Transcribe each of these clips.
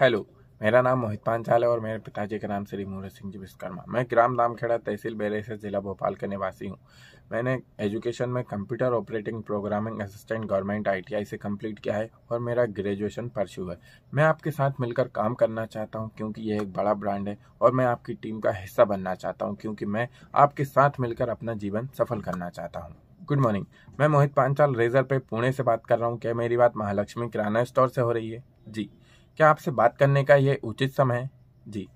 hello मेरा नाम मोहित पांचाल है और मेरे पिताजी का नाम श्री मूर्त सिंह जी विश्वकर्मा मैं ग्राम नामखेड़ा तहसील बेरेसर जिला भोपाल का निवासी हूँ मैंने एजुकेशन में computer operating programming assistant government ITI से कंप्लीट किया है और मेरा ग्रेजुएशन परसू है मैं आपके साथ मिलकर काम करना चाहता हूँ क्योंकि यह एक बड़ा ब्रांड है और मैं आपकी टीम का हिस्सा बनना चाहता हूँ क्योंकि मैं आपके साथ मिलकर अपना जीवन सफल करना चाहता हूँ गुड मॉर्निंग मैं मोहित पांचाल रेजर पे पुणे से बात कर रहा हूँ क्या मेरी बात महालक्ष्मी किराना स्टोर से हो रही है जी क्या आपसे बात करने का ये उचित समय है जी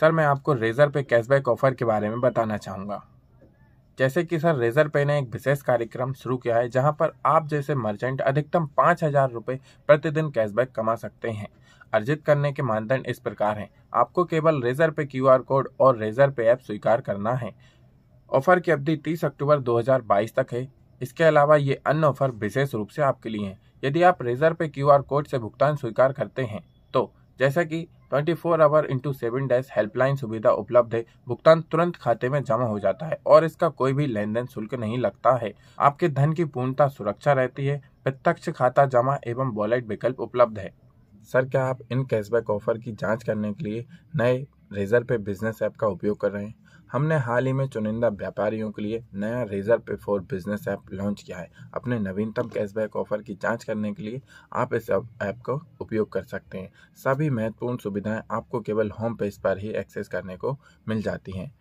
सर मैं आपको रेज़र पे कैशबैक ऑफ़र के बारे में बताना चाहूँगा जैसे कि सर रेज़र पे ने एक विशेष कार्यक्रम शुरू किया है जहाँ पर आप जैसे मर्चेंट अधिकतम पाँच हज़ार रुपये प्रतिदिन कैशबैक कमा सकते हैं अर्जित करने के मानदंड इस प्रकार हैं आपको केवल रेज़र पे क्यू कोड और रेज़र पे ऐप स्वीकार करना है ऑफ़र की अवधि 30 अक्टूबर 2022 तक है इसके अलावा ये अन्य ऑफ़र विशेष रूप से आपके लिए हैं यदि आप रेजर पे क्यू कोड से भुगतान स्वीकार करते हैं तो जैसा कि 24 four hour into seven dash helpline सुविधा उपलब्ध है भुगतान तुरंत खाते में जमा हो जाता है और इसका कोई भी लेन देन शुल्क नहीं लगता है आपके धन की पूर्णता सुरक्षा रहती है प्रत्यक्ष खाता जमा एवं वॉलेट विकल्प उपलब्ध है सर क्या आप इन कैशबैक ऑफर की जांच करने के लिए नए रेज़र पे बिजनेस ऐप का उपयोग कर रहे हैं हमने हाल ही में चुनिंदा व्यापारियों के लिए नया रेजर पे फोर बिजनेस ऐप लॉन्च किया है अपने नवीनतम कैशबैक ऑफर की जांच करने के लिए आप इस ऐप का उपयोग कर सकते हैं सभी महत्वपूर्ण सुविधाएं आपको केवल होम पेज पर ही एक्सेस करने को मिल जाती हैं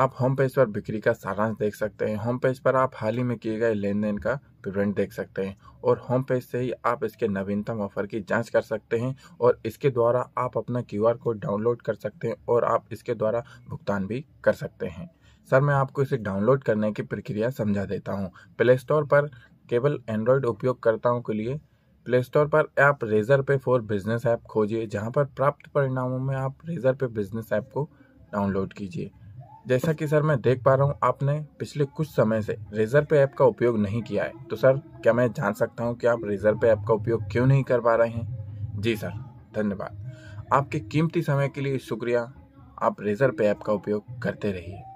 आप होम पेज पर बिक्री का सारांश देख सकते हैं होम पेज पर आप हाल ही में किए गए लेन देन का विवरण देख सकते हैं और होम पेज से ही आप इसके नवीनतम ऑफर की जांच कर सकते हैं और इसके द्वारा आप अपना क्यूआर कोड डाउनलोड कर सकते हैं और आप इसके द्वारा भुगतान भी कर सकते हैं सर मैं आपको इसे डाउनलोड करने की प्रक्रिया समझा देता हूँ प्ले स्टोर पर केवल एंड्रॉयड उपयोगकर्ताओं के लिए प्ले स्टोर पर आप रेजर पे फॉर बिजनेस ऐप खोजिए जहाँ पर प्राप्त परिणामों में आप रेजर पे बिजनेस ऐप को डाउनलोड कीजिए जैसा कि सर मैं देख पा रहा हूँ आपने पिछले कुछ समय से रेजर पे ऐप का उपयोग नहीं किया है तो सर क्या मैं जान सकता हूँ कि आप रेजर पे ऐप का उपयोग क्यों नहीं कर पा रहे हैं जी सर धन्यवाद आपके कीमती समय के लिए शुक्रिया आप रेजर पे ऐप का उपयोग करते रहिए